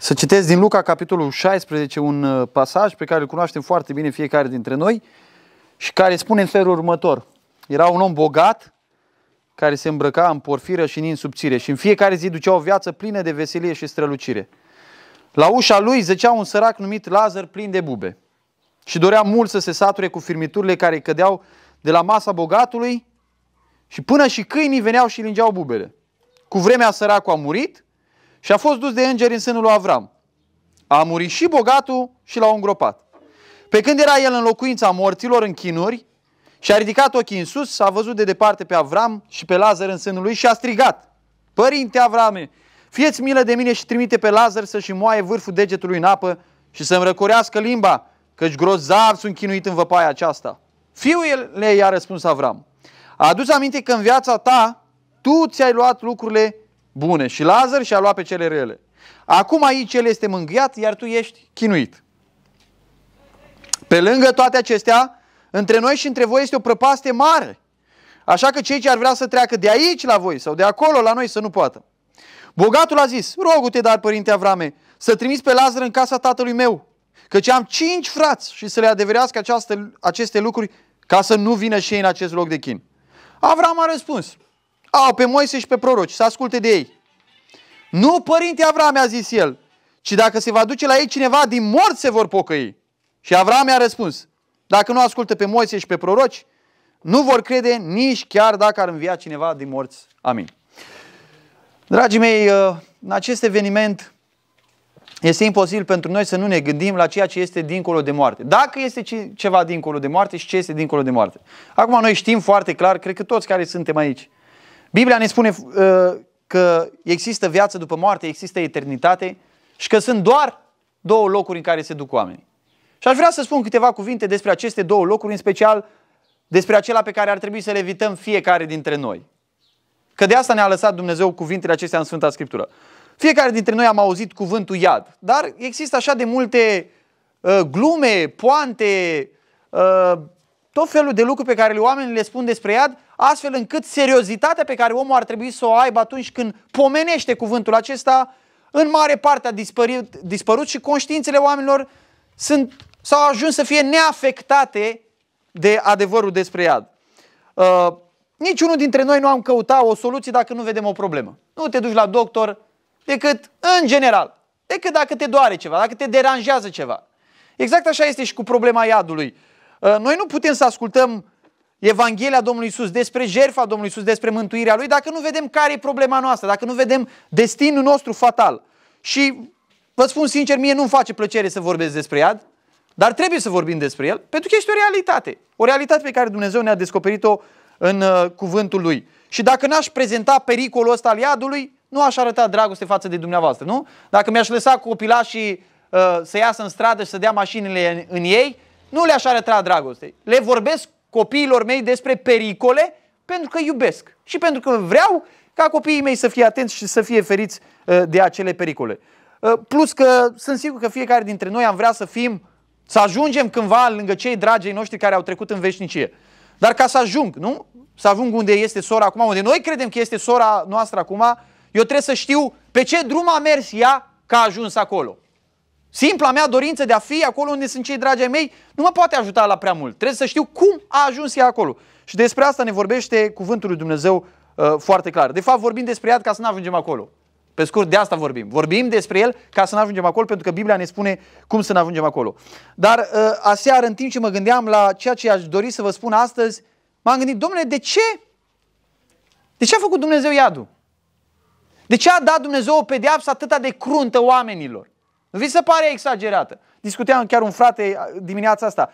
Să citesc din Luca, capitolul 16, un uh, pasaj pe care îl cunoaștem foarte bine fiecare dintre noi și care spune în felul următor. Era un om bogat care se îmbrăca în porfiră și în insubțire și în fiecare zi ducea o viață plină de veselie și strălucire. La ușa lui zăcea un sărac numit Lazar plin de bube și dorea mult să se sature cu firmiturile care cădeau de la masa bogatului și până și câinii veneau și lingeau bubele. Cu vremea săracul a murit și a fost dus de îngeri în sânul lui Avram. A murit și bogatul și l-au îngropat. Pe când era el în locuința morților în chinuri și a ridicat ochii în sus, s-a văzut de departe pe Avram și pe Lazar în sânul lui și a strigat. Părinte Avrame, fieți milă de mine și trimite pe Lazar să-și moaie vârful degetului în apă și să-mi răcorească limba, căci grozav sunt chinuit în văpaia aceasta. Fiul le i-a răspuns Avram. A adus aminte că în viața ta tu ți-ai luat lucrurile bune și Lazar și a luat pe cele rele. Acum aici el este mângâiat, iar tu ești chinuit. Pe lângă toate acestea, între noi și între voi este o prăpaste mare. Așa că cei ce ar vrea să treacă de aici la voi sau de acolo la noi să nu poată. Bogatul a zis, rogu-te dar, părinte Avrame, să trimiți pe Lazar în casa tatălui meu, căci am cinci frați și să le adeverească această, aceste lucruri ca să nu vină și ei în acest loc de chin. Avram a răspuns, au pe Moise și pe proroci, să asculte de ei. Nu, părinte Avram, a zis el, ci dacă se va duce la ei cineva, din morți se vor pocăi. Și Avram i-a răspuns, dacă nu ascultă pe Moise și pe proroci, nu vor crede nici chiar dacă ar învia cineva din morți. Amin. Dragii mei, uh, în acest eveniment este imposibil pentru noi să nu ne gândim la ceea ce este dincolo de moarte. Dacă este ceva dincolo de moarte și ce este dincolo de moarte. Acum noi știm foarte clar, cred că toți care suntem aici, Biblia ne spune uh, că există viață după moarte, există eternitate și că sunt doar două locuri în care se duc oamenii. Și aș vrea să spun câteva cuvinte despre aceste două locuri, în special despre acela pe care ar trebui să le evităm fiecare dintre noi. Că de asta ne-a lăsat Dumnezeu cuvintele acestea în Sfânta Scriptură. Fiecare dintre noi am auzit cuvântul iad, dar există așa de multe uh, glume, poante, uh, tot felul de lucruri pe care oamenii le spun despre iad, astfel încât seriozitatea pe care omul ar trebui să o aibă atunci când pomenește cuvântul acesta, în mare parte a dispărut, dispărut și conștiințele oamenilor sunt, s-au ajuns să fie neafectate de adevărul despre iad. Uh, niciunul dintre noi nu am căutat o soluție dacă nu vedem o problemă. Nu te duci la doctor decât în general, decât dacă te doare ceva, dacă te deranjează ceva. Exact așa este și cu problema iadului. Uh, noi nu putem să ascultăm Evanghelia Domnului Isus, despre jertfa Domnului Isus, despre mântuirea Lui, dacă nu vedem care e problema noastră, dacă nu vedem destinul nostru fatal. Și vă spun sincer, mie nu-mi face plăcere să vorbesc despre iad, dar trebuie să vorbim despre el, pentru că este o realitate. O realitate pe care Dumnezeu ne-a descoperit-o în uh, cuvântul Lui. Și dacă n-aș prezenta pericolul ăsta al iadului, nu aș arăta dragoste față de dumneavoastră, nu? Dacă mi-aș lăsa copilașii uh, să iasă în stradă și să dea mașinile în, în ei, nu le-aș arăta dragoste. Le vorbesc copiilor mei despre pericole pentru că iubesc și pentru că vreau ca copiii mei să fie atenți și să fie feriți uh, de acele pericole. Uh, plus că sunt sigur că fiecare dintre noi am vrea să fim, să ajungem cândva lângă cei dragi noștri care au trecut în veșnicie. Dar ca să ajung, nu? Să ajung unde este sora acum, unde noi credem că este sora noastră acum, eu trebuie să știu pe ce drum a mers ea că a ajuns acolo. Simpla mea dorință de a fi acolo unde sunt cei dragi ai mei nu mă poate ajuta la prea mult. Trebuie să știu cum a ajuns ea acolo. Și despre asta ne vorbește cuvântul lui Dumnezeu uh, foarte clar. De fapt vorbim despre iad ca să nu ajungem acolo. Pe scurt, de asta vorbim. Vorbim despre el ca să nu ajungem acolo, pentru că Biblia ne spune cum să nu ajungem acolo. Dar uh, aseară, în timp ce mă gândeam la ceea ce aș dori să vă spun astăzi, m-am gândit, domnule, de ce? De ce a făcut Dumnezeu iadul? De ce a dat Dumnezeu o pedeapsă atâta de cruntă oamenilor? Nu vi se pare exagerată? Discuteam chiar un frate dimineața asta.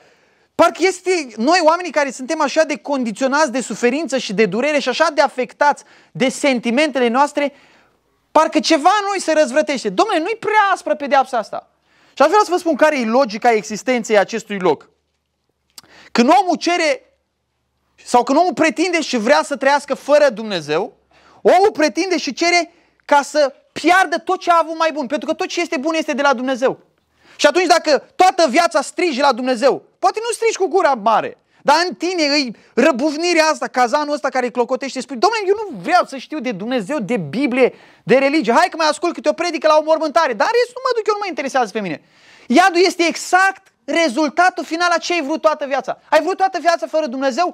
Parcă este noi oamenii care suntem așa de condiționați de suferință și de durere și așa de afectați de sentimentele noastre, parcă ceva în noi se răzvrătește. Domnule, nu-i prea aspră pedeapsa asta. Și aș vrea să vă spun care e logica existenței acestui loc. Când omul cere sau când omul pretinde și vrea să trăiască fără Dumnezeu, omul pretinde și cere ca să piardă tot ce a avut mai bun, pentru că tot ce este bun este de la Dumnezeu. Și atunci dacă toată viața strigi la Dumnezeu, poate nu strigi cu gura mare, dar în tine îi răbufnirea asta, cazanul ăsta care îi clocotește, spui, domnule, eu nu vreau să știu de Dumnezeu, de Biblie, de religie, hai că mai ascult câte o predică la o mormântare, dar nu mă duc, eu nu mă interesează pe mine. Iadul este exact rezultatul final a ce ai vrut toată viața. Ai vrut toată viața fără Dumnezeu?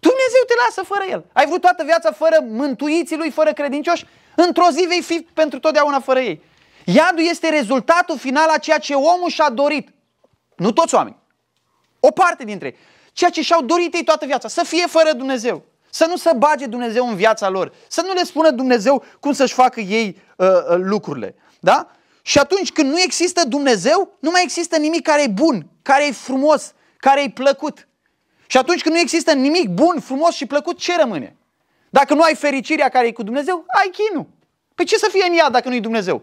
Dumnezeu te lasă fără El. Ai vrut toată viața fără mântuiții Lui, fără credincioși? Într-o zi vei fi pentru totdeauna fără ei. Iadul este rezultatul final a ceea ce omul și-a dorit. Nu toți oameni. O parte dintre ei. Ceea ce și-au dorit ei toată viața. Să fie fără Dumnezeu. Să nu se bage Dumnezeu în viața lor. Să nu le spună Dumnezeu cum să-și facă ei uh, uh, lucrurile. Da? Și atunci când nu există Dumnezeu, nu mai există nimic care e bun, care e frumos, care e plăcut. Și atunci când nu există nimic bun, frumos și plăcut, ce rămâne? Dacă nu ai fericirea care e cu Dumnezeu, ai chinul. Pe păi ce să fie în ea dacă nu-i Dumnezeu?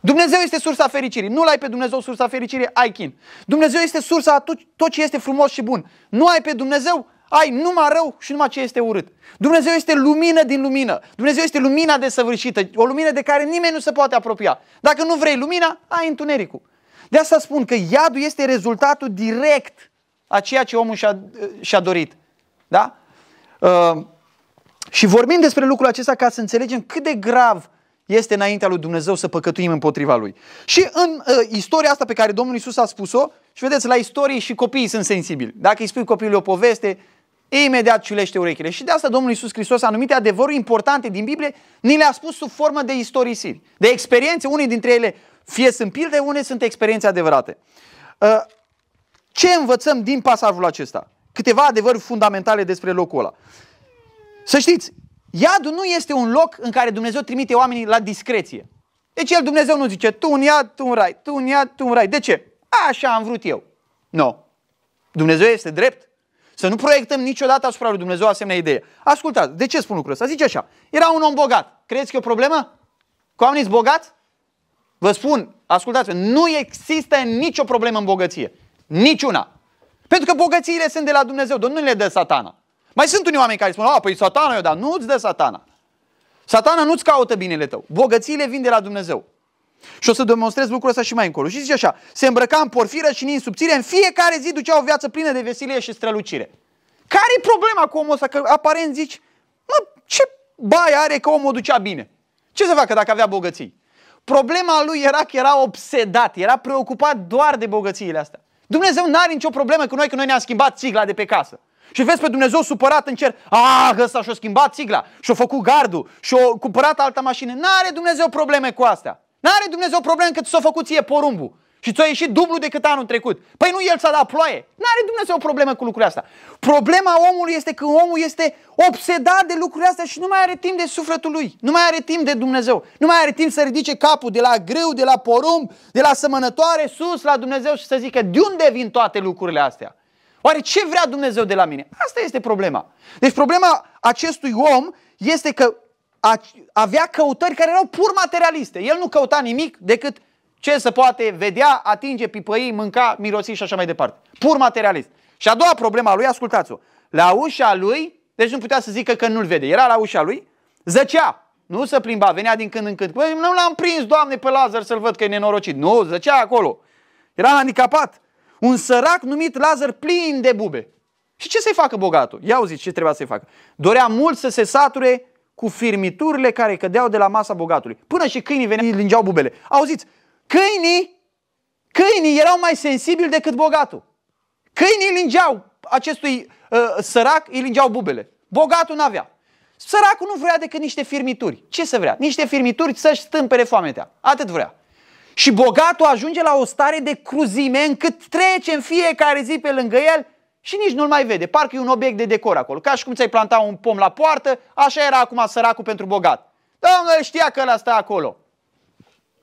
Dumnezeu este sursa fericirii. Nu-L ai pe Dumnezeu sursa fericirii, ai chin. Dumnezeu este sursa a tot, tot ce este frumos și bun. Nu ai pe Dumnezeu, ai numai rău și numai ce este urât. Dumnezeu este lumină din lumină. Dumnezeu este lumina desăvârșită, o lumină de care nimeni nu se poate apropia. Dacă nu vrei lumina, ai întunericul. De asta spun că iadul este rezultatul direct a ceea ce omul și-a, și-a dorit. Da? Uh, și vorbim despre lucrul acesta ca să înțelegem cât de grav este înaintea lui Dumnezeu să păcătuim împotriva lui. Și în uh, istoria asta pe care Domnul Isus a spus-o, și vedeți, la istorie și copiii sunt sensibili. Dacă îi spui copilului o poveste, imediat ciulește urechile. Și de asta Domnul Isus Hristos anumite adevăruri importante din Biblie ni le-a spus sub formă de istorisiri, de experiențe, unii dintre ele fie sunt pilde, unele sunt experiențe adevărate. Uh, ce învățăm din pasajul acesta? Câteva adevăruri fundamentale despre locul ăla. Să știți, iadul nu este un loc în care Dumnezeu trimite oamenii la discreție. Deci el Dumnezeu nu zice, tu un iad, tu un rai, tu un iad, tu un rai. De ce? Așa am vrut eu. Nu. No. Dumnezeu este drept. Să nu proiectăm niciodată asupra lui Dumnezeu asemenea idee. Ascultați, de ce spun lucrul ăsta? Zice așa, era un om bogat. Credeți că e o problemă? Cu oamenii bogați? Vă spun, ascultați nu există nicio problemă în bogăție. Niciuna. Pentru că bogățiile sunt de la Dumnezeu, Domnul nu le dă satana. Mai sunt unii oameni care spun, a, păi satana eu, dar nu-ți dă satana. Satana nu-ți caută binele tău. Bogățiile vin de la Dumnezeu. Și o să demonstrez lucrul ăsta și mai încolo. Și zice așa, se îmbrăca în porfiră și în subțire, în fiecare zi ducea o viață plină de veselie și strălucire. care e problema cu omul ăsta? Că aparent zici, mă, ce bai are că omul ducea bine? Ce să facă dacă avea bogății? Problema lui era că era obsedat, era preocupat doar de bogățiile astea. Dumnezeu nu are nicio problemă cu noi că noi ne-am schimbat sigla de pe casă. Și vezi pe Dumnezeu supărat în cer. Ah, ăsta și-a schimbat sigla, și-a făcut gardul, și-a cumpărat alta mașină. N-are Dumnezeu probleme cu astea. N-are Dumnezeu probleme ți s-a făcut ție porumbul. Și ți-a ieșit dublu decât anul trecut. Păi nu el s-a dat ploaie. N-are Dumnezeu o problemă cu lucrurile astea. Problema omului este că omul este obsedat de lucrurile astea și nu mai are timp de sufletul lui. Nu mai are timp de Dumnezeu. Nu mai are timp să ridice capul de la greu, de la porumb, de la sămănătoare, sus la Dumnezeu și să zică de unde vin toate lucrurile astea. Oare ce vrea Dumnezeu de la mine? Asta este problema. Deci problema acestui om este că avea căutări care erau pur materialiste. El nu căuta nimic decât ce se poate vedea, atinge, pipăi, mânca, mirosi și așa mai departe. Pur materialist. Și a doua problema lui, ascultați-o, la ușa lui, deci nu putea să zică că nu-l vede, era la ușa lui, zăcea, nu se plimba, venea din când în când. Păi, nu l-am prins, Doamne, pe Lazar să-l văd că e nenorocit. Nu, zăcea acolo. Era handicapat. Un sărac numit Lazar plin de bube. Și ce să-i facă bogatul? Ia uzi ce trebuia să-i facă. Dorea mult să se sature cu firmiturile care cădeau de la masa bogatului. Până și câinii veneau, și lingeau bubele. Auziți, câinii, câinii erau mai sensibili decât bogatul. Câinii lingeau acestui uh, sărac, îi lingeau bubele. Bogatul n-avea. Săracul nu vrea decât niște firmituri. Ce să vrea? Niște firmituri să-și stâmpere foametea. Atât vrea. Și bogatul ajunge la o stare de cruzime încât trece în fiecare zi pe lângă el și nici nu-l mai vede. Parcă e un obiect de decor acolo. Ca și cum ți-ai planta un pom la poartă, așa era acum săracul pentru bogat. Domnul da, știa că ăla stă acolo.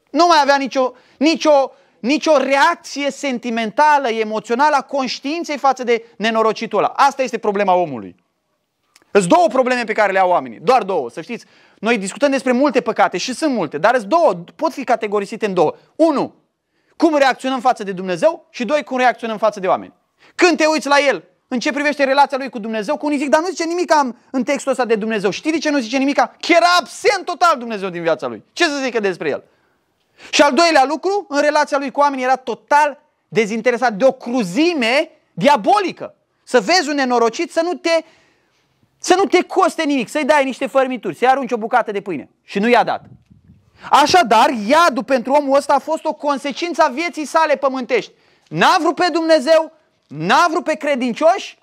Nu mai avea nicio, nicio, nicio reacție sentimentală, emoțională a conștiinței față de nenorocitul ăla. Asta este problema omului. Sunt două probleme pe care le au oamenii, doar două, să știți. Noi discutăm despre multe păcate și sunt multe, dar sunt două, pot fi categorisite în două. Unu, cum reacționăm față de Dumnezeu și doi, cum reacționăm față de oameni. Când te uiți la el, în ce privește relația lui cu Dumnezeu, cu unii zic, dar nu zice nimic în textul ăsta de Dumnezeu. Știi de ce nu zice nimic? Că era absent total Dumnezeu din viața lui. Ce să zică despre el? Și al doilea lucru, în relația lui cu oameni era total dezinteresat de o cruzime diabolică. Să vezi un nenorocit, să nu te să nu te coste nimic, să-i dai niște fărmituri, să-i arunci o bucată de pâine. Și nu i-a dat. Așadar, iadul pentru omul ăsta a fost o consecință a vieții sale pământești. N-a vrut pe Dumnezeu, n-a vrut pe credincioși,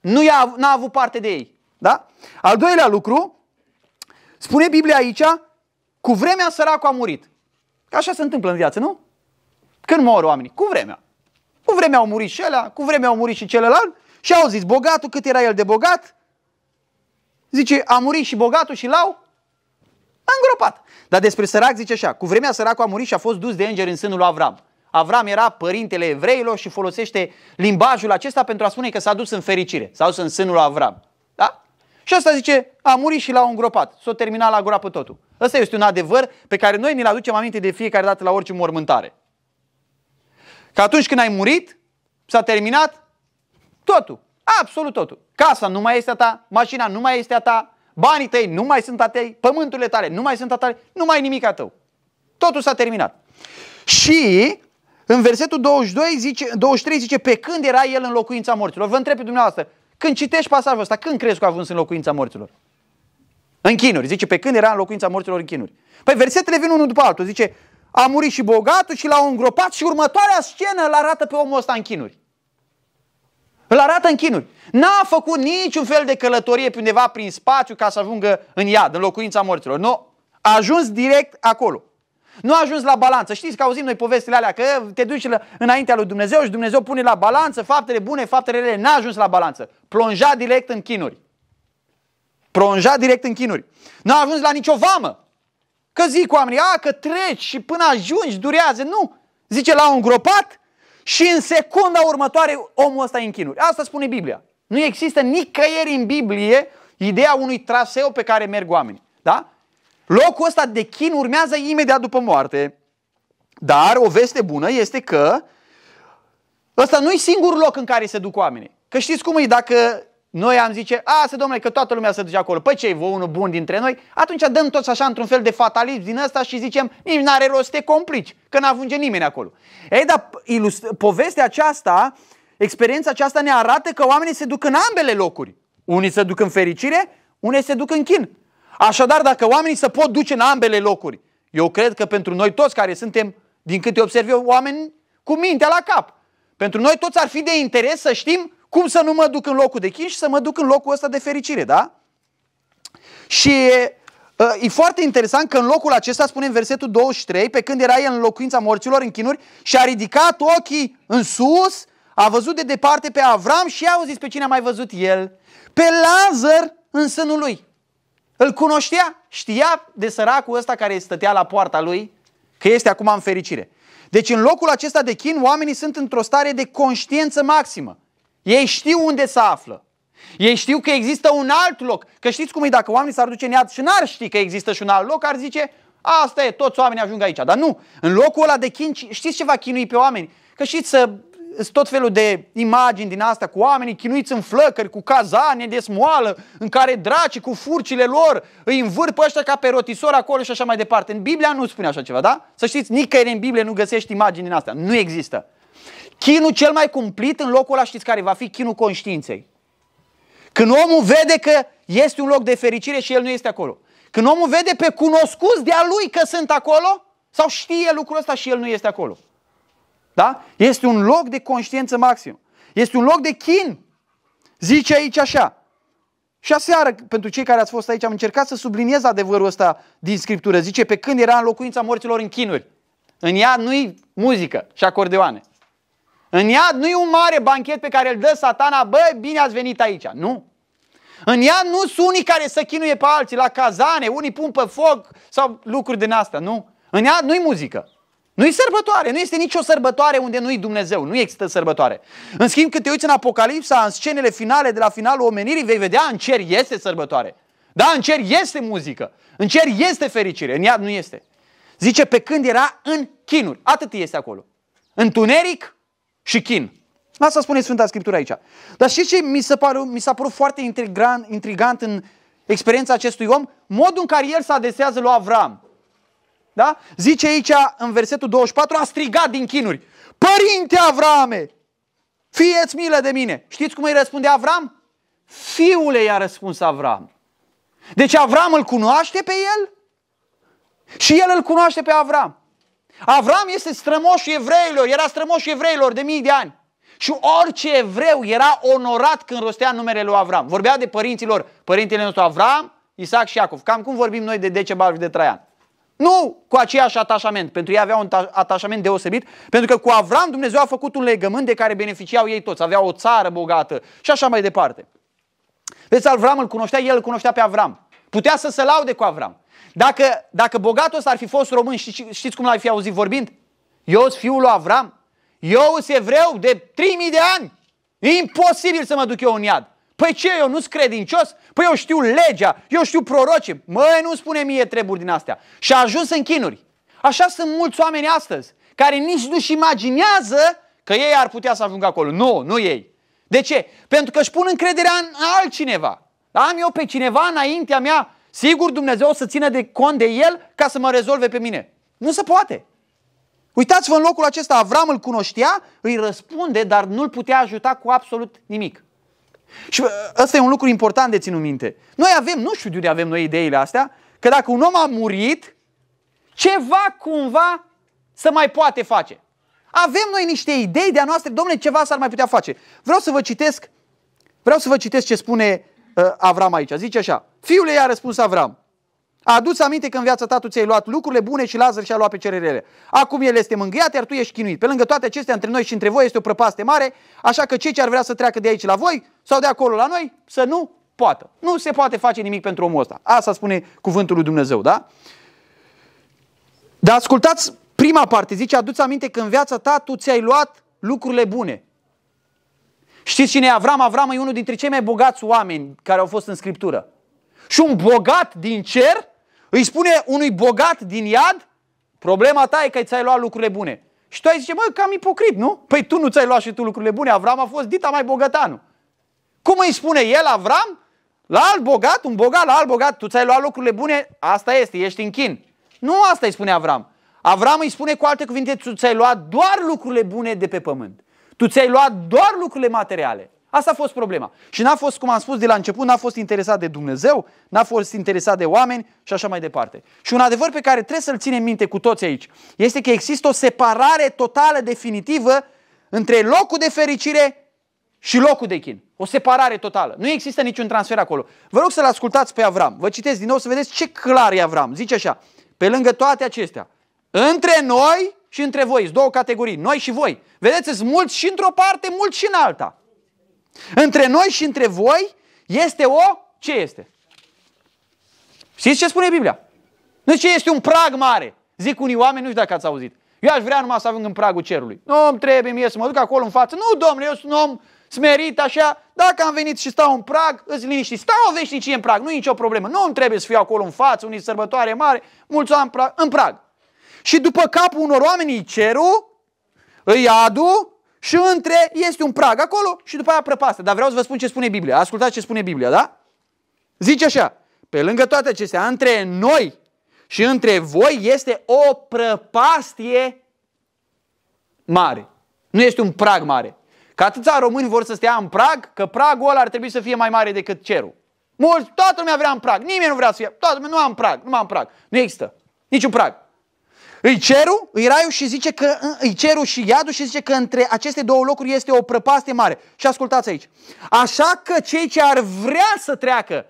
nu i-a, n-a avut parte de ei. Da? Al doilea lucru, spune Biblia aici, cu vremea săracul a murit. Așa se întâmplă în viață, nu? Când mor oamenii? Cu vremea. Cu vremea au murit și ăla, cu vremea au murit și celălalt și au zis, bogatul cât era el de bogat, Zice, a murit și bogatul și lau, îngropat. Dar despre sărac zice așa, cu vremea săracul a murit și a fost dus de îngeri în sânul lui Avram. Avram era părintele evreilor și folosește limbajul acesta pentru a spune că s-a dus în fericire, s-a dus în sânul lui Avram. Da? Și asta zice, a murit și l-au îngropat, s-a terminat la groapă totul. Ăsta este un adevăr pe care noi ne-l aducem aminte de fiecare dată la orice mormântare. Că atunci când ai murit, s-a terminat totul. Absolut totul. Casa nu mai este a ta, mașina nu mai este a ta, banii tăi nu mai sunt a tăi, pământurile tale nu mai sunt a tale, nu mai e nimic a tău. Totul s-a terminat. Și în versetul 22 zice, 23 zice, pe când era el în locuința morților? Vă întreb pe dumneavoastră, când citești pasajul ăsta, când crezi că a ajuns în locuința morților? În chinuri, zice, pe când era în locuința morților în chinuri. Păi versetele vin unul după altul, zice, a murit și bogatul și l-au îngropat și următoarea scenă îl arată pe omul ăsta în chinuri. Îl arată în chinuri. N-a făcut niciun fel de călătorie pe undeva prin spațiu ca să ajungă în iad, în locuința morților. Nu. A ajuns direct acolo. Nu a ajuns la balanță. Știți că auzim noi povestile alea că te duci înaintea lui Dumnezeu și Dumnezeu pune la balanță faptele bune, faptele rele. N-a ajuns la balanță. Plonja direct în chinuri. Plonja direct în chinuri. N-a ajuns la nicio vamă. Că zic oamenii, a, că treci și până ajungi durează. Nu. Zice, l-au îngropat și în secunda următoare omul ăsta e în chinuri. Asta spune Biblia. Nu există nicăieri în Biblie ideea unui traseu pe care merg oamenii. Da? Locul ăsta de chin urmează imediat după moarte. Dar o veste bună este că ăsta nu e singurul loc în care se duc oamenii. Că știți cum e, dacă noi am zice, a, să domnule, că toată lumea se duce acolo. Păi ce voi unul bun dintre noi? Atunci dăm toți așa într-un fel de fatalism din ăsta și zicem, nici n-are rost să te complici, că n avunge nimeni acolo. Ei, dar ilust- povestea aceasta, experiența aceasta ne arată că oamenii se duc în ambele locuri. Unii se duc în fericire, unii se duc în chin. Așadar, dacă oamenii se pot duce în ambele locuri, eu cred că pentru noi toți care suntem, din câte observ eu, oameni cu mintea la cap, pentru noi toți ar fi de interes să știm cum să nu mă duc în locul de chin și să mă duc în locul ăsta de fericire, da? Și ă, e foarte interesant că în locul acesta, spune în versetul 23, pe când era el în locuința morților în chinuri și a ridicat ochii în sus, a văzut de departe pe Avram și a auzit pe cine a mai văzut el, pe Lazar în sânul lui. Îl cunoștea, știa de săracul ăsta care stătea la poarta lui, că este acum în fericire. Deci în locul acesta de chin, oamenii sunt într-o stare de conștiență maximă. Ei știu unde se află. Ei știu că există un alt loc. Că știți cum e, dacă oamenii s-ar duce în iad și n-ar ști că există și un alt loc, ar zice, asta e, toți oamenii ajung aici. Dar nu, în locul ăla de chin, știți ce va chinui pe oameni? Că știți să tot felul de imagini din asta cu oamenii chinuiți în flăcări, cu cazane de smoală, în care dracii cu furcile lor îi învârt pe ăștia ca pe rotisor acolo și așa mai departe. În Biblia nu spune așa ceva, da? Să știți, nicăieri în Biblie nu găsești imagini din asta. Nu există. Chinul cel mai cumplit în locul ăla știți care va fi? Chinul conștiinței. Când omul vede că este un loc de fericire și el nu este acolo. Când omul vede pe cunoscuți de-a lui că sunt acolo sau știe lucrul ăsta și el nu este acolo. Da? Este un loc de conștiință maximă. Este un loc de chin. Zice aici așa. Și aseară, pentru cei care ați fost aici, am încercat să subliniez adevărul ăsta din Scriptură. Zice, pe când era în locuința morților în chinuri. În ea nu-i muzică și acordeoane. În iad nu e un mare banchet pe care îl dă satana, bă, bine ați venit aici. Nu. În iad nu sunt unii care să chinuie pe alții la cazane, unii pun pe foc sau lucruri din asta, nu. În iad nu-i muzică. Nu-i sărbătoare, nu este nicio sărbătoare unde nu-i Dumnezeu, nu există sărbătoare. În schimb, când te uiți în Apocalipsa, în scenele finale de la finalul omenirii, vei vedea în cer este sărbătoare. Da, în cer este muzică, în cer este fericire, în iad nu este. Zice, pe când era în chinuri, atât este acolo. Întuneric, și chin. Asta spune Sfânta Scriptură aici. Dar știți ce mi, se paru, mi s-a părut foarte intrigant, intrigant în experiența acestui om? Modul în care el se adesează lui Avram. Da? Zice aici în versetul 24, a strigat din chinuri. Părinte Avrame, fieți milă de mine. Știți cum îi răspunde Avram? Fiule i-a răspuns Avram. Deci Avram îl cunoaște pe el și el îl cunoaște pe Avram. Avram este strămoșul evreilor, era strămoșul evreilor de mii de ani. Și orice evreu era onorat când rostea numele lui Avram. Vorbea de părinților, părintele nostru Avram, Isaac și Iacov. Cam cum vorbim noi de Decebal și de Traian. Nu cu aceeași atașament, pentru ei avea un atașament deosebit, pentru că cu Avram Dumnezeu a făcut un legământ de care beneficiau ei toți, aveau o țară bogată și așa mai departe. Vezi, Avram îl cunoștea, el îl cunoștea pe Avram. Putea să se laude cu Avram. Dacă, dacă bogatul ăsta ar fi fost român, știți, știți cum l-ar fi auzit vorbind? Eu sunt fiul lui Avram. Eu sunt evreu de 3000 de ani. E imposibil să mă duc eu în iad. Păi ce, eu nu-s credincios? Păi eu știu legea, eu știu proroce. Măi, nu spune mie treburi din astea. Și a ajuns în chinuri. Așa sunt mulți oameni astăzi, care nici nu-și imaginează că ei ar putea să ajungă acolo. Nu, nu ei. De ce? Pentru că își pun încrederea în altcineva. Am eu pe cineva înaintea mea Sigur Dumnezeu o să țină de cont de el ca să mă rezolve pe mine. Nu se poate. Uitați-vă în locul acesta, Avram îl cunoștea, îi răspunde, dar nu-l putea ajuta cu absolut nimic. Și ăsta e un lucru important de ținut minte. Noi avem, nu știu de unde avem noi ideile astea, că dacă un om a murit, ceva cumva să mai poate face. Avem noi niște idei de a noastră, domnule, ceva s-ar mai putea face. Vreau să vă citesc, vreau să vă citesc ce spune Uh, Avram aici. Zice așa, fiule i-a răspuns Avram, A adus aminte că în viața ta tu ți-ai luat lucrurile bune și Lazar și-a luat pe cererele. Acum el este mângâiat, iar tu ești chinuit. Pe lângă toate acestea, între noi și între voi este o prăpaste mare, așa că cei ce ar vrea să treacă de aici la voi sau de acolo la noi, să nu poată. Nu se poate face nimic pentru omul ăsta. Asta spune cuvântul lui Dumnezeu, da? Dar ascultați prima parte, zice, aduți aminte că în viața ta tu ți-ai luat lucrurile bune. Știți cine e Avram? Avram e unul dintre cei mai bogați oameni care au fost în Scriptură. Și un bogat din cer îi spune unui bogat din iad, problema ta e că ți-ai luat lucrurile bune. Și tu ai zice, măi, cam ipocrit, nu? Păi tu nu ți-ai luat și tu lucrurile bune, Avram a fost dita mai bogătanu. Cum îi spune el, Avram, la alt bogat, un bogat, la alt bogat, tu ți-ai luat lucrurile bune, asta este, ești în chin. Nu asta îi spune Avram. Avram îi spune cu alte cuvinte, tu ți-ai luat doar lucrurile bune de pe pământ. Tu ți-ai luat doar lucrurile materiale. Asta a fost problema. Și n-a fost, cum am spus de la început, n-a fost interesat de Dumnezeu, n-a fost interesat de oameni și așa mai departe. Și un adevăr pe care trebuie să-l ținem minte cu toți aici este că există o separare totală, definitivă, între locul de fericire și locul de chin. O separare totală. Nu există niciun transfer acolo. Vă rog să-l ascultați pe Avram. Vă citesc din nou să vedeți ce clar e Avram. Zice așa, pe lângă toate acestea, între noi și între voi. Sunt două categorii, noi și voi. Vedeți, sunt mulți și într-o parte, mulți și în alta. Între noi și între voi este o... Ce este? Știți ce spune Biblia? Nu ce este un prag mare. Zic unii oameni, nu știu dacă ați auzit. Eu aș vrea numai să ajung în pragul cerului. Nu îmi trebuie mie să mă duc acolo în față. Nu, domnule, eu sunt un om smerit așa. Dacă am venit și stau în prag, îți liniști. Stau o veșnicie în prag, nu e nicio problemă. Nu îmi trebuie să fiu acolo în față, unii sărbătoare mare, mulți prag, în prag. Și după capul unor oameni ceru, îi adu și între este un prag acolo și după aia prăpastă. Dar vreau să vă spun ce spune Biblia. Ascultați ce spune Biblia, da? Zice așa, pe lângă toate acestea, între noi și între voi este o prăpastie mare. Nu este un prag mare. Că atâția români vor să stea în prag, că pragul ăla ar trebui să fie mai mare decât cerul. Mulți, toată lumea vrea în prag. Nimeni nu vrea să fie. Toată lumea nu am prag, nu am prag. Nu există. Niciun prag. Îi cerul, îi raiul și zice că îi cerul și iadul și zice că între aceste două locuri este o prăpastie mare. Și ascultați aici. Așa că cei ce ar vrea să treacă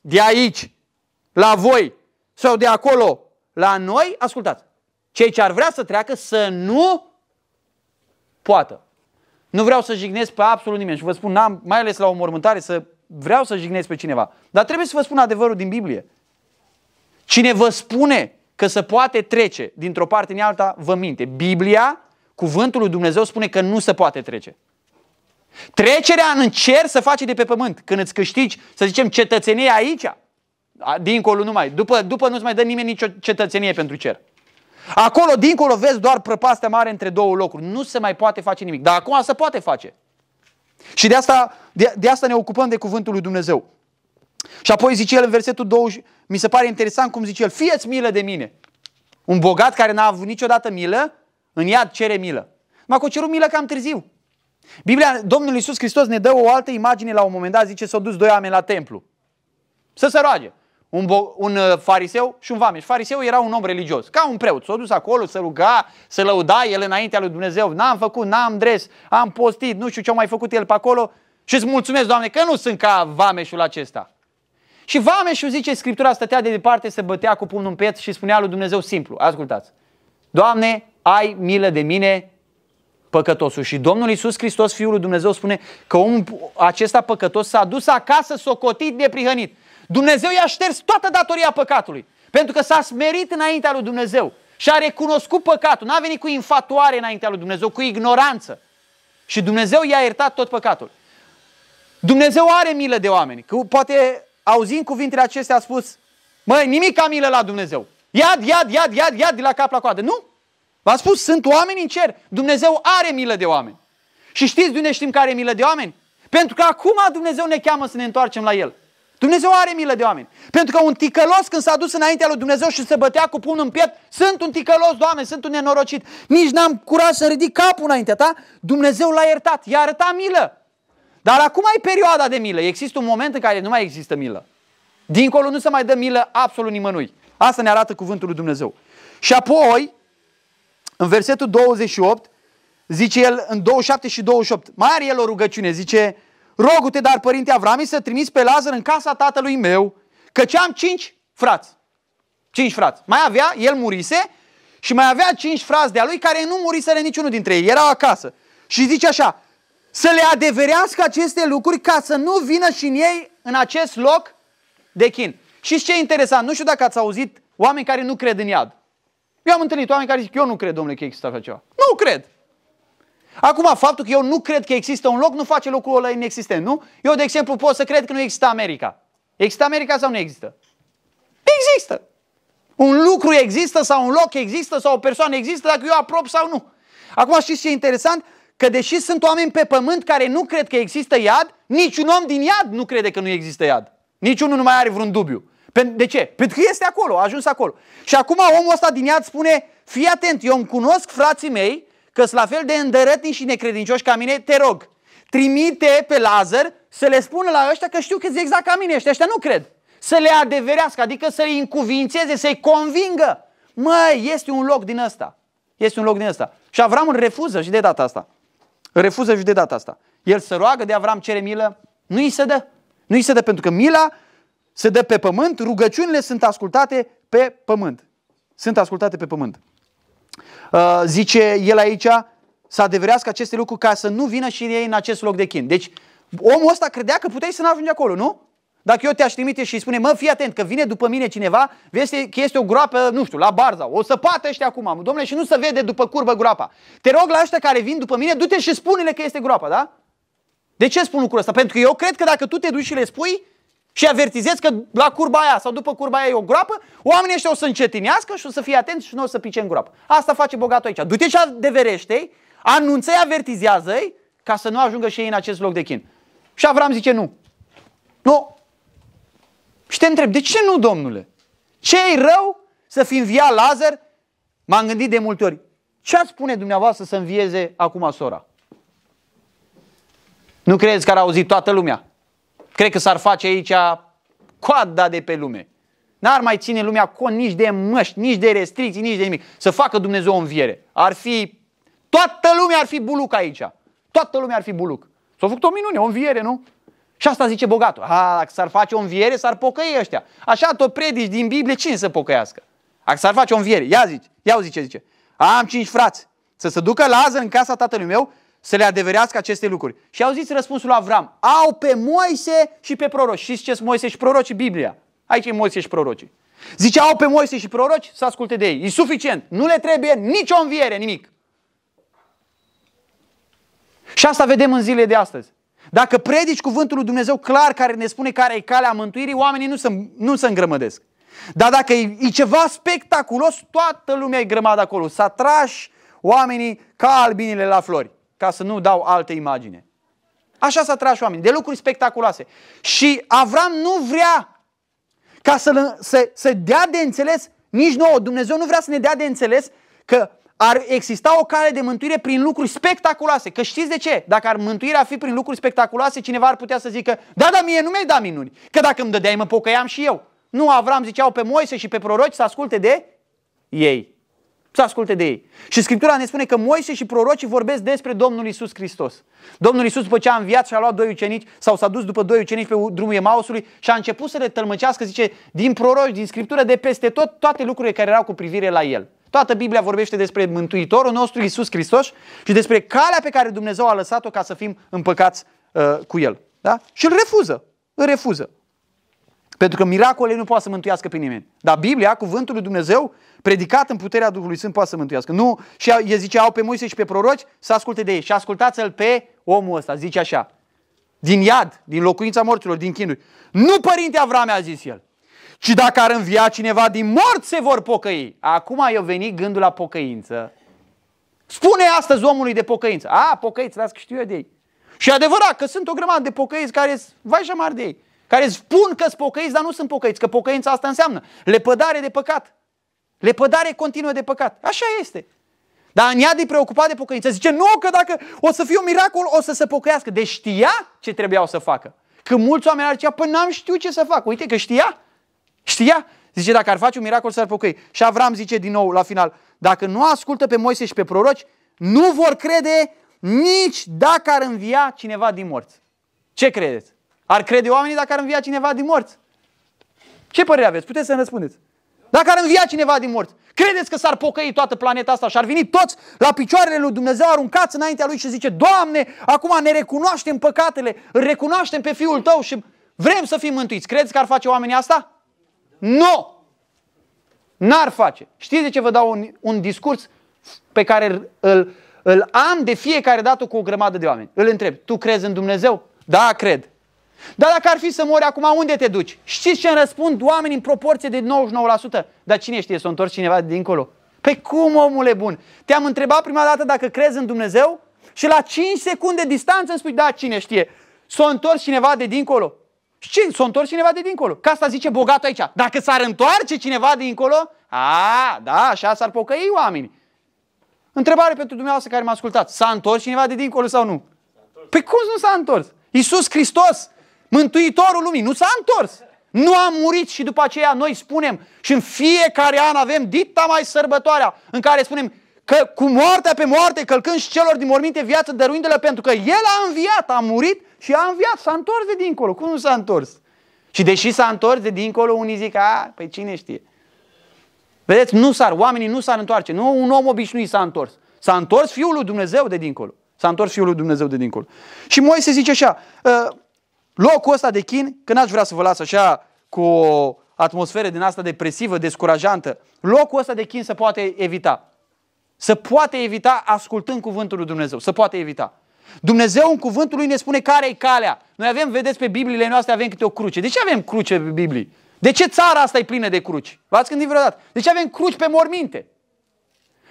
de aici la voi sau de acolo la noi, ascultați. Cei ce ar vrea să treacă să nu poată. Nu vreau să jignesc pe absolut nimeni și vă spun, n-am, mai ales la o mormântare, să vreau să jignesc pe cineva. Dar trebuie să vă spun adevărul din Biblie. Cine vă spune că se poate trece dintr-o parte în alta, vă minte. Biblia, cuvântul lui Dumnezeu spune că nu se poate trece. Trecerea în cer se face de pe pământ. Când îți câștigi, să zicem, cetățenie aici, dincolo nu mai, după, după nu-ți mai dă nimeni nicio cetățenie pentru cer. Acolo, dincolo, vezi doar prăpastea mare între două locuri. Nu se mai poate face nimic. Dar acum se poate face. Și de asta, de, de asta ne ocupăm de cuvântul lui Dumnezeu. Și apoi zice el în versetul 20, mi se pare interesant cum zice el, fieți milă de mine. Un bogat care n-a avut niciodată milă, în iad cere milă. M-a cerut milă cam târziu. Biblia, Domnul Iisus Hristos ne dă o altă imagine la un moment dat, zice, s-au dus doi oameni la templu. Să se roage. Un, bo- un uh, fariseu și un vameș. Fariseul era un om religios, ca un preot. S-a dus acolo, să ruga, să lăuda el înaintea lui Dumnezeu. N-am făcut, n-am dres, am postit, nu știu ce-a mai făcut el pe acolo. Și îți mulțumesc, Doamne, că nu sunt ca vameșul acesta. Și vameșul, zice Scriptura, stătea de departe, se bătea cu pumnul în pieț și spunea lui Dumnezeu simplu. Ascultați. Doamne, ai milă de mine, păcătosul. Și Domnul Iisus Hristos, Fiul lui Dumnezeu, spune că omul acesta păcătos s-a dus acasă socotit prihănit. Dumnezeu i-a șters toată datoria păcatului. Pentru că s-a smerit înaintea lui Dumnezeu și a recunoscut păcatul. N-a venit cu infatuare înaintea lui Dumnezeu, cu ignoranță. Și Dumnezeu i-a iertat tot păcatul. Dumnezeu are milă de oameni. Că poate auzind cuvintele acestea, a spus, măi, nimic milă la Dumnezeu. Iad, iad, iad, iad, iad, de la cap la coadă. Nu! v a spus, sunt oameni în cer. Dumnezeu are milă de oameni. Și știți de unde știm care are milă de oameni? Pentru că acum Dumnezeu ne cheamă să ne întoarcem la El. Dumnezeu are milă de oameni. Pentru că un ticălos când s-a dus înaintea lui Dumnezeu și se bătea cu pumnul în piept, sunt un ticălos, Doamne, sunt un nenorocit. Nici n-am curaj să ridic capul înaintea ta. Dumnezeu l-a iertat, i-a arătat milă. Dar acum e perioada de milă. Există un moment în care nu mai există milă. Dincolo nu se mai dă milă absolut nimănui. Asta ne arată cuvântul lui Dumnezeu. Și apoi, în versetul 28, zice el în 27 și 28, mai are el o rugăciune, zice, rogu-te, dar părinte Avrami, să trimiți pe Lazar în casa tatălui meu, căci am cinci frați. Cinci frați. Mai avea, el murise și mai avea cinci frați de-a lui care nu muriseră niciunul dintre ei, erau acasă. Și zice așa, să le adeverească aceste lucruri ca să nu vină și în ei în acest loc de chin. Și ce e interesant, nu știu dacă ați auzit oameni care nu cred în iad. Eu am întâlnit oameni care zic, eu nu cred, domnule, că există așa ceva. Nu cred. Acum, faptul că eu nu cred că există un loc nu face locul ăla inexistent, nu? Eu, de exemplu, pot să cred că nu există America. Există America sau nu există? Există. Un lucru există sau un loc există sau o persoană există dacă eu aprob sau nu. Acum știți ce e interesant? că deși sunt oameni pe pământ care nu cred că există iad, niciun om din iad nu crede că nu există iad. Niciunul nu mai are vreun dubiu. De ce? Pentru că este acolo, a ajuns acolo. Și acum omul ăsta din iad spune, fii atent, eu îmi cunosc frații mei că sunt la fel de îndărătni și necredincioși ca mine, te rog, trimite pe Lazar să le spună la ăștia că știu că exact ca mine, ăștia, ăștia nu cred. Să le adeverească, adică să îi încuvințeze, să-i convingă. Măi, este un loc din ăsta. Este un loc din ăsta. Și Avram refuză și de data asta refuză și de data asta. El se roagă de Avram, cere milă, nu îi se dă. Nu îi se dă pentru că mila se dă pe pământ, rugăciunile sunt ascultate pe pământ. Sunt ascultate pe pământ. Uh, zice el aici să adevărească aceste lucruri ca să nu vină și ei în acest loc de chin. Deci omul ăsta credea că puteai să nu ajungi acolo, nu? Dacă eu te-aș trimite și spune, mă, fii atent, că vine după mine cineva, vezi că este o groapă, nu știu, la Barza, o să pată ăștia acum, domnule, și nu se vede după curbă groapa. Te rog la ăștia care vin după mine, du-te și spune-le că este groapa, da? De ce spun lucrul ăsta? Pentru că eu cred că dacă tu te duci și le spui și avertizezi că la curba aia sau după curba aia e o groapă, oamenii ăștia o să încetinească și o să fie atenți și nu o să pice în groapă. Asta face bogatul aici. Du-te și adeverește-i, anunță-i, avertizează-i ca să nu ajungă și ei în acest loc de chin. Și Avram zice nu. Nu, și te întreb, de ce nu, domnule? ce e rău să fi via Lazar? M-am gândit de multe ori. Ce ați spune dumneavoastră să învieze acum sora? Nu credeți că ar auzi toată lumea? Cred că s-ar face aici coada de pe lume. N-ar mai ține lumea cont nici de măști, nici de restricții, nici de nimic. Să facă Dumnezeu o înviere. Ar fi... Toată lumea ar fi buluc aici. Toată lumea ar fi buluc. S-a făcut o minune, o înviere, nu? Și asta zice bogatul. A, dacă s-ar face o înviere, s-ar pocăi ăștia. Așa tot predici din Biblie, cine să pocăiască? Dacă s-ar face o înviere, ia zice, ia zice, zice. Am cinci frați, să se ducă la azi în casa tatălui meu să le adeverească aceste lucruri. Și auziți răspunsul lui Avram. Au pe Moise și pe proroci. Știți ce sunt Moise și proroci? Biblia. Aici e Moise și proroci. Zice, au pe Moise și proroci să asculte de ei. E suficient. Nu le trebuie nicio înviere, nimic. Și asta vedem în zilele de astăzi. Dacă predici cuvântul lui Dumnezeu clar care ne spune care e calea mântuirii, oamenii nu se, nu se îngrămădesc. Dar dacă e, e ceva spectaculos, toată lumea e grămadă acolo. S-a trași oamenii ca albinile la flori, ca să nu dau alte imagine. Așa s-a trași oamenii, de lucruri spectaculoase. Și Avram nu vrea ca să, să, să dea de înțeles, nici nouă, Dumnezeu nu vrea să ne dea de înțeles că ar exista o cale de mântuire prin lucruri spectaculoase. Că știți de ce? Dacă ar mântuirea fi prin lucruri spectaculoase, cineva ar putea să zică, da, da, mie nu mi-ai dat minuni. Că dacă îmi dădeai, mă pocăiam și eu. Nu, Avram ziceau pe Moise și pe proroci să asculte de ei. Să asculte de ei. Și Scriptura ne spune că Moise și prorocii vorbesc despre Domnul Isus Hristos. Domnul Isus după ce a înviat și a luat doi ucenici sau s-a dus după doi ucenici pe drumul Emausului și a început să le tălmăcească, zice, din proroci, din Scriptură, de peste tot, toate lucrurile care erau cu privire la el. Toată Biblia vorbește despre Mântuitorul nostru, Isus Hristos, și despre calea pe care Dumnezeu a lăsat-o ca să fim împăcați uh, cu El. Da? Și îl refuză. Îl refuză. Pentru că miracolele nu poate să mântuiască pe nimeni. Dar Biblia, cuvântul lui Dumnezeu, predicat în puterea Duhului Sfânt, poate să mântuiască. Nu, și el zice, au pe Moise și pe proroci să asculte de ei. Și ascultați-l pe omul ăsta, zice așa. Din iad, din locuința morților, din chinuri. Nu părinte Avrame, a zis el ci dacă ar învia cineva din morți se vor pocăi. Acum a venit gândul la pocăință. Spune astăzi omului de pocăință. A, pocăiți, las că știu eu de ei. Și adevărat că sunt o grămadă de pocăiți care vai și de ei, care spun că sunt pocăiți, dar nu sunt pocăiți, că pocăința asta înseamnă lepădare de păcat. Lepădare continuă de păcat. Așa este. Dar în ea de preocupat de pocăință. Zice, nu, că dacă o să fie un miracol, o să se pocăiască. Deci știa ce trebuiau să facă. Că mulți oameni ar zicea, păi n-am știut ce să fac. Uite că știa. Știa? Zice, dacă ar face un miracol, s-ar pocăi. Și Avram zice din nou la final, dacă nu ascultă pe Moise și pe proroci, nu vor crede nici dacă ar învia cineva din morți. Ce credeți? Ar crede oamenii dacă ar învia cineva din morți? Ce părere aveți? Puteți să-mi răspundeți. Dacă ar învia cineva din morți, credeți că s-ar pocăi toată planeta asta și ar veni toți la picioarele lui Dumnezeu aruncați înaintea lui și zice, Doamne, acum ne recunoaștem păcatele, recunoaștem pe Fiul Tău și vrem să fim mântuiți. Credeți că ar face oamenii asta? Nu! N-ar face. Știți de ce vă dau un, un discurs pe care îl, îl am de fiecare dată cu o grămadă de oameni? Îl întreb, tu crezi în Dumnezeu? Da, cred. Dar dacă ar fi să mori acum, unde te duci? Știți ce îmi răspund oamenii în proporție de 99%? Dar cine știe, să o întorci cineva de dincolo. Pe păi cum, omule bun? Te-am întrebat prima dată dacă crezi în Dumnezeu și la 5 secunde distanță îmi spui, da, cine știe, s o întorci cineva de dincolo. Și ce? S-a întors cineva de dincolo. Ca asta zice bogatul aici. Dacă s-ar întoarce cineva de dincolo, a, da, așa s-ar pocăi oamenii. Întrebare pentru dumneavoastră care mă ascultați. S-a întors cineva de dincolo sau nu? Păi cum nu s-a întors? Iisus Hristos, Mântuitorul lumii, nu s-a întors. Nu a murit și după aceea noi spunem și în fiecare an avem dita mai sărbătoarea în care spunem că cu moartea pe moarte, călcând și celor din morminte viață, dăruindu-le pentru că El a înviat, a murit și a înviat, s-a întors de dincolo. Cum nu s-a întors? Și deși s-a întors de dincolo, unii zic, a, păi cine știe? Vedeți, nu s-ar, oamenii nu s-ar întoarce. Nu un om obișnuit s-a întors. S-a întors Fiul lui Dumnezeu de dincolo. S-a întors Fiul lui Dumnezeu de dincolo. Și Moise zice așa, ă, locul ăsta de chin, că n-aș vrea să vă las așa cu o atmosferă din asta depresivă, descurajantă, locul ăsta de chin se poate evita. Se poate evita ascultând cuvântul lui Dumnezeu. Se poate evita. Dumnezeu în cuvântul lui ne spune care e calea. Noi avem, vedeți, pe Bibliile noastre avem câte o cruce. De ce avem cruce pe Biblie? De ce țara asta e plină de cruci? V-ați gândit vreodată? De ce avem cruci pe morminte?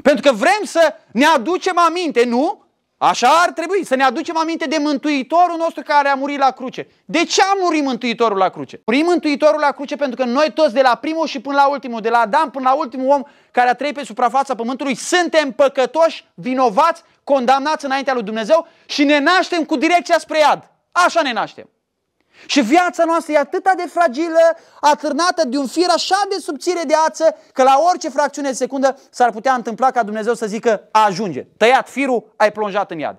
Pentru că vrem să ne aducem aminte, nu? Așa ar trebui, să ne aducem aminte de Mântuitorul nostru care a murit la cruce. De ce a murit Mântuitorul la cruce? Murit Mântuitorul la cruce pentru că noi toți, de la primul și până la ultimul, de la Adam până la ultimul om care a trăit pe suprafața pământului, suntem păcătoși, vinovați, condamnați înaintea lui Dumnezeu și ne naștem cu direcția spre iad. Așa ne naștem. Și viața noastră e atât de fragilă, atârnată de un fir așa de subțire de ață, că la orice fracțiune de secundă s-ar putea întâmpla ca Dumnezeu să zică ajunge. Tăiat firul, ai plonjat în iad.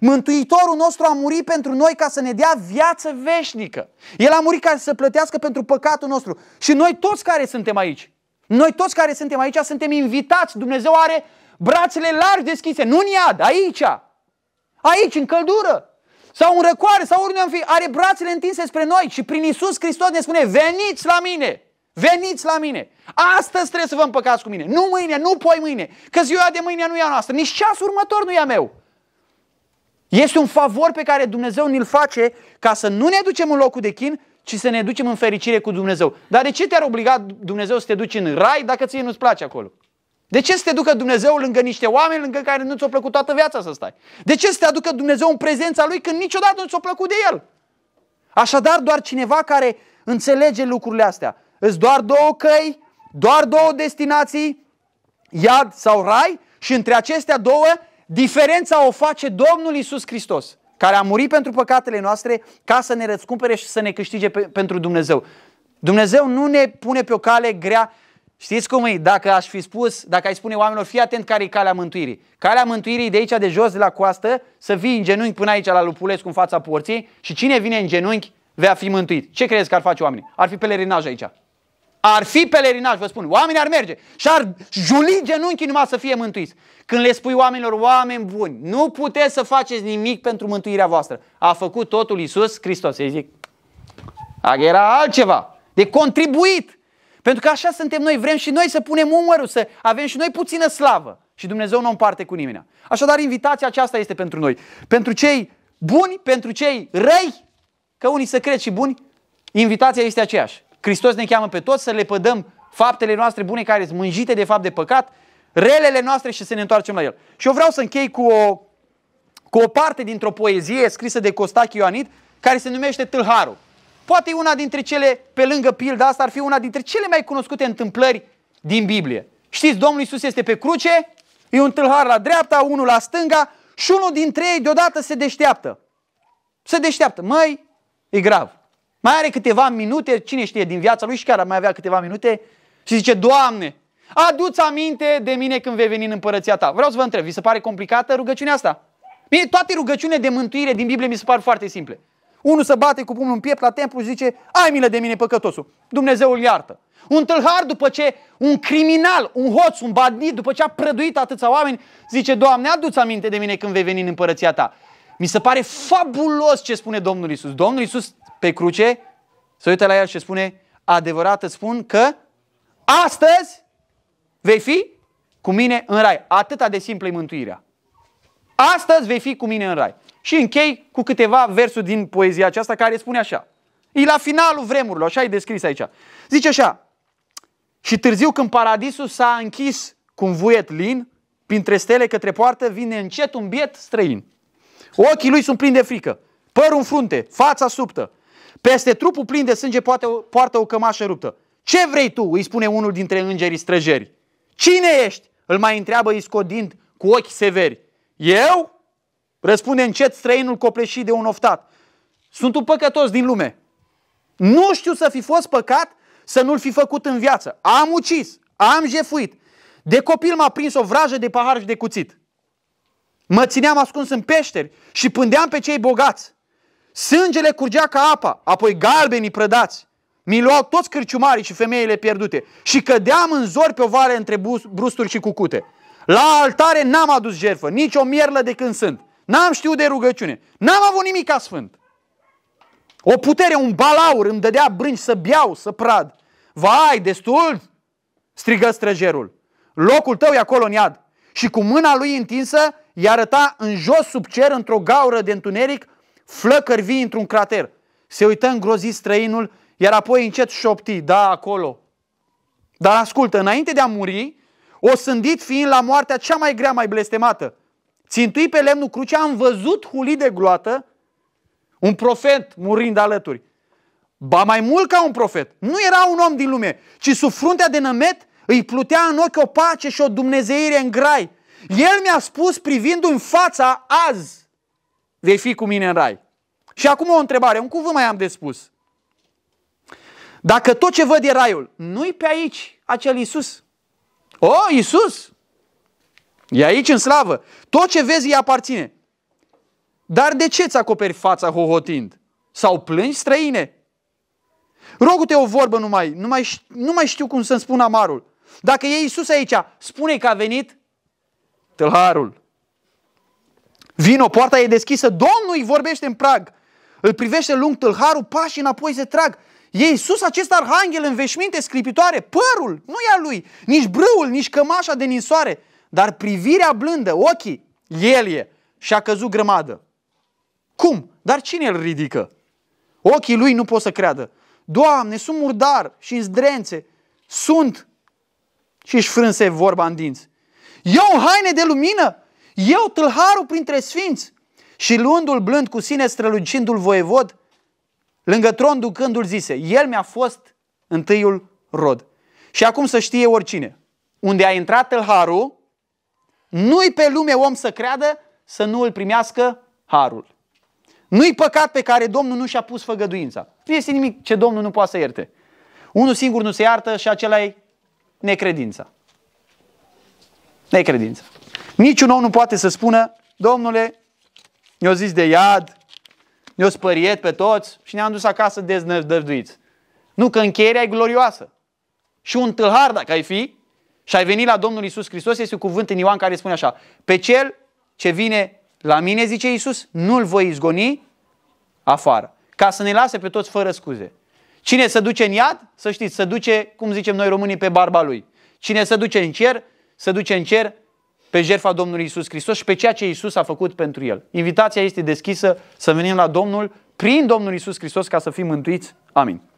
Mântuitorul nostru a murit pentru noi ca să ne dea viață veșnică. El a murit ca să plătească pentru păcatul nostru. Și noi toți care suntem aici, noi toți care suntem aici suntem invitați. Dumnezeu are brațele largi deschise, nu în iad, aici, aici, în căldură, sau în răcoare, sau oriunde am fi, are brațele întinse spre noi și prin Isus Hristos ne spune, veniți la mine, veniți la mine. Astăzi trebuie să vă împăcați cu mine, nu mâine, nu poi mâine, că ziua de mâine nu e a noastră, nici ceasul următor nu e a meu. Este un favor pe care Dumnezeu ne-l face ca să nu ne ducem în locul de chin, ci să ne ducem în fericire cu Dumnezeu. Dar de ce te-ar obliga Dumnezeu să te duci în rai dacă ție nu-ți place acolo? De ce să te ducă Dumnezeu lângă niște oameni lângă care nu ți-a plăcut toată viața să stai? De ce să te aducă Dumnezeu în prezența Lui când niciodată nu ți-a plăcut de El? Așadar, doar cineva care înțelege lucrurile astea. Îți doar două căi, doar două destinații, iad sau rai și între acestea două, diferența o face Domnul Isus Hristos, care a murit pentru păcatele noastre ca să ne răscumpere și să ne câștige pe, pentru Dumnezeu. Dumnezeu nu ne pune pe o cale grea Știți cum e? Dacă aș fi spus, dacă ai spune oamenilor, fii atent care e calea mântuirii. Calea mântuirii de aici, de jos, de la coastă, să vii în genunchi până aici la Lupulescu în fața porții și cine vine în genunchi vei fi mântuit. Ce crezi că ar face oamenii? Ar fi pelerinaj aici. Ar fi pelerinaj, vă spun. Oamenii ar merge și ar juli genunchii numai să fie mântuiți. Când le spui oamenilor, oameni buni, nu puteți să faceți nimic pentru mântuirea voastră. A făcut totul Iisus Hristos. Ei zic, era altceva. De contribuit. Pentru că așa suntem noi, vrem și noi să punem umărul, să avem și noi puțină slavă. Și Dumnezeu nu o împarte cu nimeni. Așadar, invitația aceasta este pentru noi. Pentru cei buni, pentru cei răi, că unii să cred și buni, invitația este aceeași. Hristos ne cheamă pe toți să le pădăm faptele noastre bune care sunt mânjite de fapt de păcat, relele noastre și să ne întoarcem la El. Și eu vreau să închei cu o, cu o parte dintr-o poezie scrisă de Costache Ioanid, care se numește Tâlharul. Poate una dintre cele, pe lângă pilda asta, ar fi una dintre cele mai cunoscute întâmplări din Biblie. Știți, Domnul Iisus este pe cruce, e un tâlhar la dreapta, unul la stânga și unul dintre ei deodată se deșteaptă. Se deșteaptă. Măi, e grav. Mai are câteva minute, cine știe, din viața lui și chiar mai avea câteva minute și zice, Doamne, adu-ți aminte de mine când vei veni în împărăția ta. Vreau să vă întreb, vi se pare complicată rugăciunea asta? Mie toate rugăciunile de mântuire din Biblie mi se par foarte simple. Unul se bate cu pumnul în piept la templu și zice, ai milă de mine păcătosul, Dumnezeu îl iartă. Un tâlhar după ce un criminal, un hoț, un bandit, după ce a prăduit atâția oameni, zice, Doamne, adu-ți aminte de mine când vei veni în împărăția ta. Mi se pare fabulos ce spune Domnul Isus. Domnul Isus pe cruce se uită la el și spune, adevărat îți spun că astăzi vei fi cu mine în rai. Atâta de simplă e mântuirea. Astăzi vei fi cu mine în rai. Și închei cu câteva versuri din poezia aceasta care spune așa. E la finalul vremurilor, așa e descris aici. Zice așa. Și târziu când paradisul s-a închis cu un vuiet lin, printre stele către poartă vine încet un biet străin. Ochii lui sunt plini de frică, părul în frunte, fața subtă. Peste trupul plin de sânge poate, poartă o cămașă ruptă. Ce vrei tu? îi spune unul dintre îngerii străjeri. Cine ești? îl mai întreabă iscodind cu ochi severi. Eu? Răspunde încet străinul copleșit de un oftat. Sunt un păcătos din lume. Nu știu să fi fost păcat să nu-l fi făcut în viață. Am ucis, am jefuit. De copil m-a prins o vrajă de pahar și de cuțit. Mă țineam ascuns în peșteri și pândeam pe cei bogați. Sângele curgea ca apa, apoi galbenii prădați. Mi luau toți cârciumarii și femeile pierdute și cădeam în zori pe o vale între brusturi și cucute. La altare n-am adus jerfă, nici o mierlă de când sunt. N-am știut de rugăciune. N-am avut nimic ca sfânt. O putere, un balaur îmi dădea brânci să biau, să prad. Vai, destul, strigă străjerul. Locul tău e acolo în iad. Și cu mâna lui întinsă i arăta în jos sub cer, într-o gaură de întuneric, flăcări vii într-un crater. Se uită îngrozit străinul, iar apoi încet șopti, da, acolo. Dar ascultă, înainte de a muri, o sândit fiind la moartea cea mai grea, mai blestemată, Țintui pe lemnul crucii, am văzut hulii de gloată, un profet murind alături. Ba mai mult ca un profet. Nu era un om din lume, ci sub fruntea de nămet îi plutea în ochi o pace și o dumnezeire în grai. El mi-a spus privind în fața azi, vei fi cu mine în rai. Și acum o întrebare, un cuvânt mai am de spus. Dacă tot ce văd e raiul, nu-i pe aici acel Iisus? O, Iisus, E aici în slavă. Tot ce vezi îi aparține. Dar de ce îți acoperi fața hohotind? Sau plângi străine? Rogu-te o vorbă numai, nu mai, nu mai știu cum să-mi spun amarul. Dacă e Iisus aici, spune că a venit tâlharul. Vino, poarta e deschisă, Domnul îi vorbește în prag. Îl privește lung tâlharul, pașii înapoi se trag. E Iisus acest arhanghel în veșminte scripitoare, părul, nu e al lui, nici brâul, nici cămașa de ninsoare. Dar privirea blândă, ochii, el e și a căzut grămadă. Cum? Dar cine îl ridică? Ochii lui nu pot să creadă. Doamne, sunt murdar și în zdrențe. Sunt și își frânse vorba în dinți. Eu în haine de lumină? Eu tâlharul printre sfinți? Și luându-l blând cu sine, strălucindu-l voievod, lângă tron ducându-l zise, el mi-a fost întâiul rod. Și acum să știe oricine. Unde a intrat tâlharul, nu-i pe lume om să creadă să nu îl primească harul. Nu-i păcat pe care Domnul nu și-a pus făgăduința. Nu este nimic ce Domnul nu poate să ierte. Unul singur nu se iartă și acela e necredința. Necredința. Niciun om nu poate să spună, Domnule, ne o zis de iad, ne o spăriet pe toți și ne-am dus acasă deznădăjduiți. Nu, că încheierea e glorioasă. Și un tâlhar, dacă ai fi, și ai venit la Domnul Isus Hristos, este un cuvânt în Ioan care spune așa, pe cel ce vine la mine, zice Isus, nu-l voi izgoni afară, ca să ne lase pe toți fără scuze. Cine se duce în iad, să știți, se duce, cum zicem noi românii, pe barba lui. Cine se duce în cer, se duce în cer pe jertfa Domnului Isus Hristos și pe ceea ce Isus a făcut pentru el. Invitația este deschisă să venim la Domnul prin Domnul Isus Hristos ca să fim mântuiți. Amin.